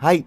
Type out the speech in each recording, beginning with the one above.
はい。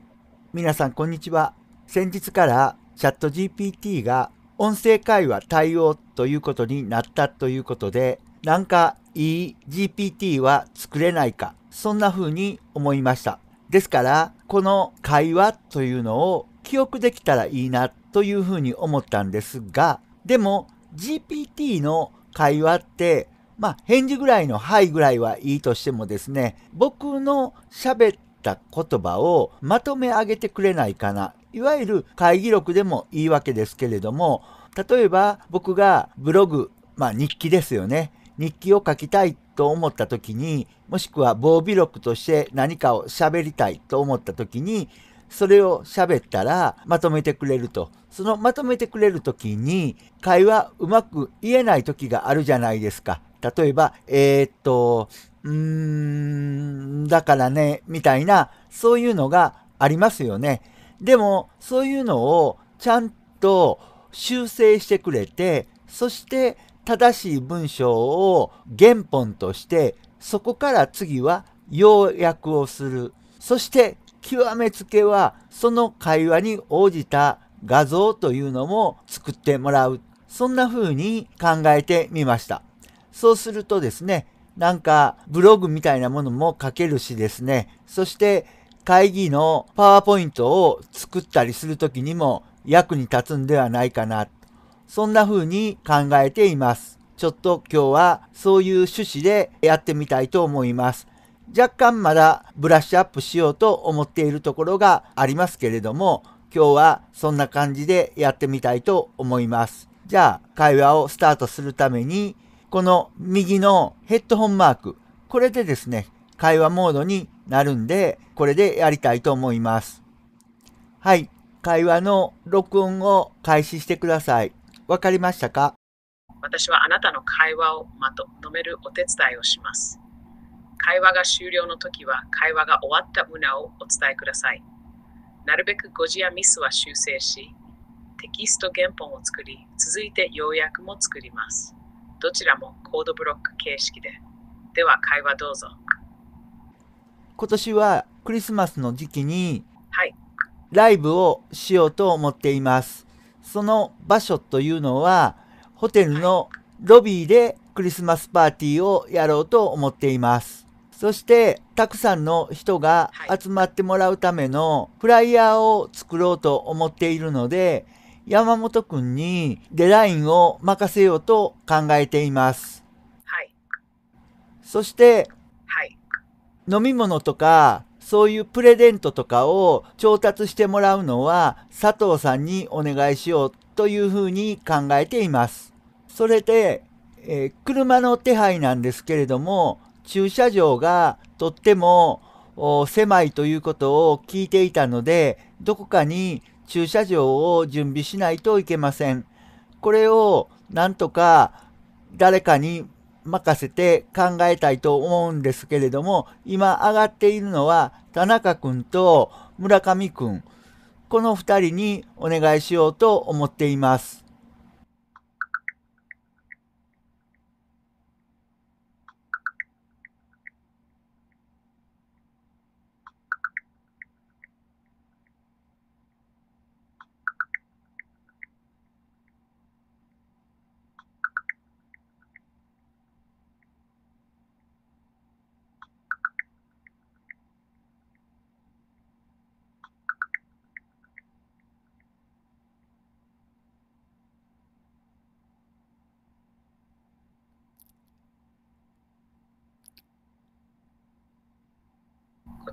皆さん、こんにちは。先日からチャット GPT が音声会話対応ということになったということで、なんかいい GPT は作れないか、そんな風に思いました。ですから、この会話というのを記憶できたらいいなという風に思ったんですが、でも GPT の会話って、まあ返事ぐらいのはいぐらいはいいとしてもですね、僕の喋っった言葉をまとめ上げてくれないかな。いわゆる会議録でもいいわけですけれども、例えば僕がブログ、まあ日記ですよね。日記を書きたいと思った時に、もしくは防備録として何かを喋りたいと思った時に、それを喋ったらまとめてくれると。そのまとめてくれる時に、会話うまく言えない時があるじゃないですか。例えば、えー、っと、うーん、だからね、みたいな、そういうのがありますよね。でも、そういうのをちゃんと修正してくれて、そして正しい文章を原本として、そこから次は要約をする。そして極めつけはその会話に応じた画像というのも作ってもらう。そんな風に考えてみました。そうするとですね、なんかブログみたいなものも書けるしですね、そして会議のパワーポイントを作ったりするときにも役に立つんではないかな。そんな風に考えています。ちょっと今日はそういう趣旨でやってみたいと思います。若干まだブラッシュアップしようと思っているところがありますけれども、今日はそんな感じでやってみたいと思います。じゃあ会話をスタートするためにこの右のヘッドホンマーク、これでですね、会話モードになるんで、これでやりたいと思います。はい。会話の録音を開始してください。わかりましたか私はあなたの会話をまとめるお手伝いをします。会話が終了の時は会話が終わった旨をお伝えください。なるべく誤字やミスは修正し、テキスト原本を作り、続いて要約も作ります。どちらもコードブロック形式で。では会話どうぞ。今年はクリスマスの時期に、はい、ライブをしようと思っています。その場所というのは、ホテルのロビーでクリスマスパーティーをやろうと思っています。そして、たくさんの人が集まってもらうためのフライヤーを作ろうと思っているので、山本くんにデザインを任せようと考えています。はい。そして、はい。飲み物とか、そういうプレゼントとかを調達してもらうのは佐藤さんにお願いしようというふうに考えています。それで、えー、車の手配なんですけれども、駐車場がとっても狭いということを聞いていたので、どこかに駐車場を準備しないといけません。これをなんとか誰かに任せて考えたいと思うんですけれども、今上がっているのは田中くんと村上くん。この2人にお願いしようと思っています。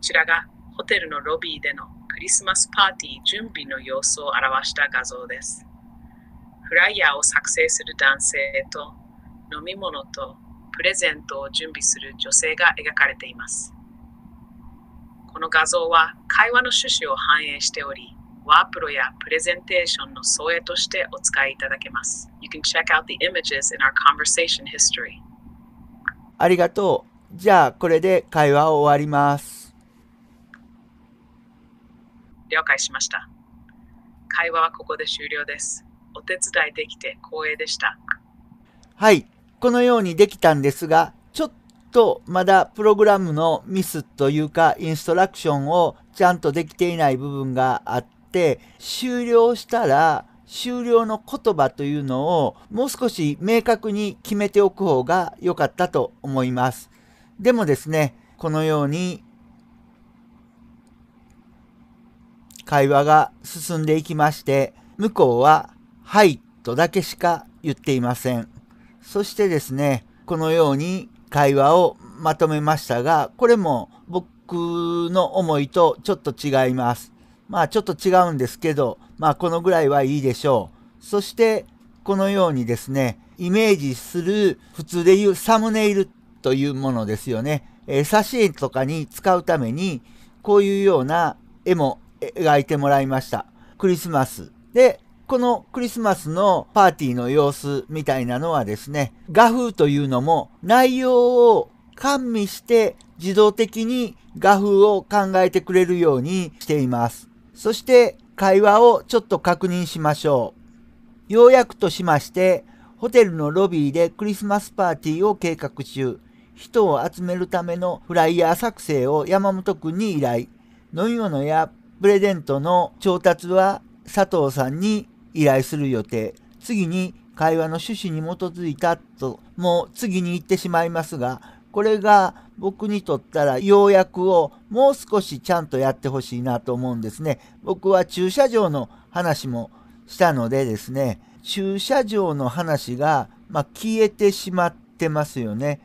ちらがホテルのロビーでのクリスマスパーティー準備の様子を表した画像です。フライヤーを作成する男性と飲み物とプレゼントを準備する女性が描かれています。この画像は会話の趣旨を反映しており、ワープロやプレゼンテーションの総絵としてお使いいただけます。You can check out the images in our conversation history. ありがとう。じゃあ、これで会話を終わります。了解しました。会話はここで終了です。お手伝いできて光栄でした。はい、このようにできたんですが、ちょっとまだプログラムのミスというか、インストラクションをちゃんとできていない部分があって、終了したら、終了の言葉というのをもう少し明確に決めておく方が良かったと思います。でもですね、このように会話が進んでいきまして、向こうは、はい、とだけしか言っていません。そしてですね、このように会話をまとめましたが、これも僕の思いとちょっと違います。まあちょっと違うんですけど、まあこのぐらいはいいでしょう。そしてこのようにですね、イメージする普通でいうサムネイルというものですよね。えー、挿絵とかに使うためにこういうような絵も描いてもらいました。クリスマス。で、このクリスマスのパーティーの様子みたいなのはですね、画風というのも内容を加味して自動的に画風を考えてくれるようにしています。そして会話をちょっと確認しましょう。ようやくとしまして、ホテルのロビーでクリスマスパーティーを計画中、人を集めるためのフライヤー作成を山本くんに依頼。飲み物やプレゼントの調達は佐藤さんに依頼する予定。次に会話の趣旨に基づいたと、もう次に行ってしまいますが、これが僕にとったら要約をもう少しちゃんとやってほしいなと思うんですね。僕は駐車場の話もしたのでですね、駐車場の話が、まあ、消えてしまってますよね。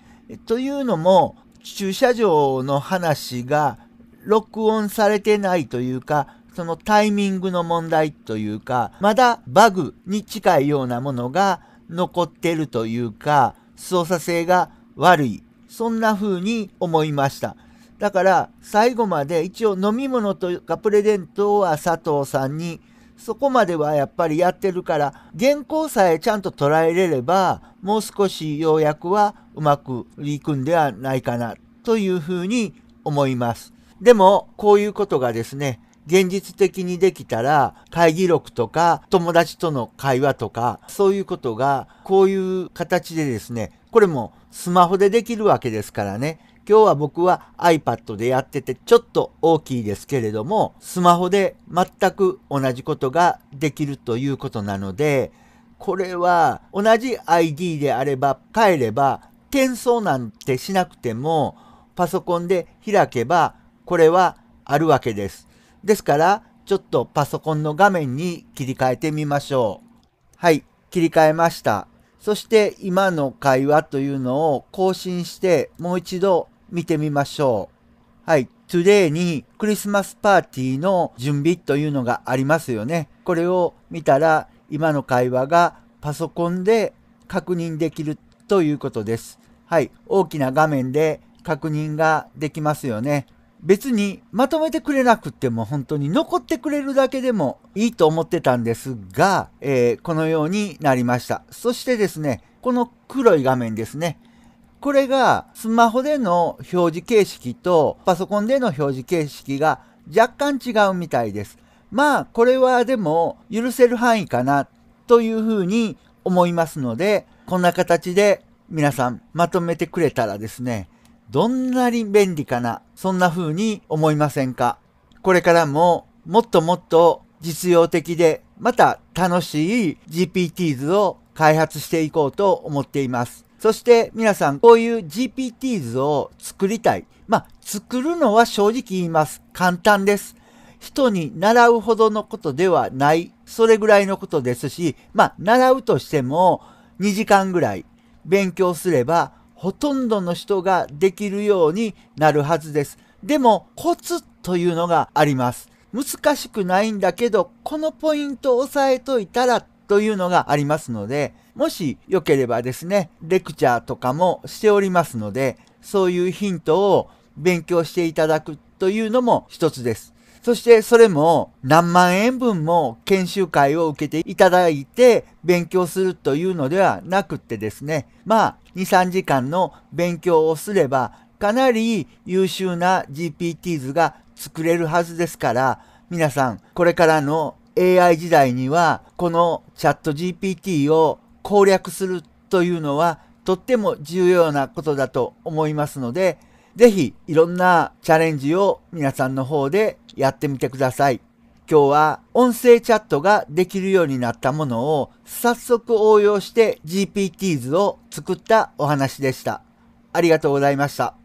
というのも、駐車場の話が録音されてないというか、そのタイミングの問題というか、まだバグに近いようなものが残ってるというか、操作性が悪い。そんな風に思いました。だから最後まで一応飲み物とかプレゼントは佐藤さんにそこまではやっぱりやってるから原稿さえちゃんと捉えれればもう少し要約はうまくいくんではないかなというふうに思います。でも、こういうことがですね、現実的にできたら、会議録とか、友達との会話とか、そういうことが、こういう形でですね、これもスマホでできるわけですからね、今日は僕は iPad でやっててちょっと大きいですけれども、スマホで全く同じことができるということなので、これは同じ ID であれば帰れば転送なんてしなくてもパソコンで開けばこれはあるわけです。ですから、ちょっとパソコンの画面に切り替えてみましょう。はい、切り替えました。そして今の会話というのを更新してもう一度見てみましょう。はい、today にクリスマスパーティーの準備というのがありますよね。これを見たら今の会話がパソコンで確認できるということです。はい、大きな画面で確認ができますよね。別にまとめてくれなくても本当に残ってくれるだけでもいいと思ってたんですが、えー、このようになりました。そしてですね、この黒い画面ですね。これがスマホでの表示形式とパソコンでの表示形式が若干違うみたいです。まあ、これはでも許せる範囲かなというふうに思いますので、こんな形で皆さんまとめてくれたらですね、どんなに便利かな、そんな風に思いませんかこれからももっともっと実用的で、また楽しい GPTs を開発していこうと思っています。そして皆さん、こういう GPTs を作りたい。まあ、作るのは正直言います。簡単です。人に習うほどのことではない。それぐらいのことですし、まあ、習うとしても2時間ぐらい勉強すればほとんどの人ができるようになるはずです。でもコツというのがあります。難しくないんだけど、このポイントを押さえといたらというのがありますので、もしよければですね、レクチャーとかもしておりますので、そういうヒントを勉強していただくというのも一つです。そしてそれも何万円分も研修会を受けていただいて勉強するというのではなくってですね、まあ2、3時間の勉強をすればかなり優秀な GPT 図が作れるはずですから、皆さんこれからの AI 時代にはこのチャット GPT を攻略するというのはとっても重要なことだと思いますので、ぜひいろんなチャレンジを皆さんの方でやってみてください。今日は音声チャットができるようになったものを早速応用して GPTs を作ったお話でした。ありがとうございました。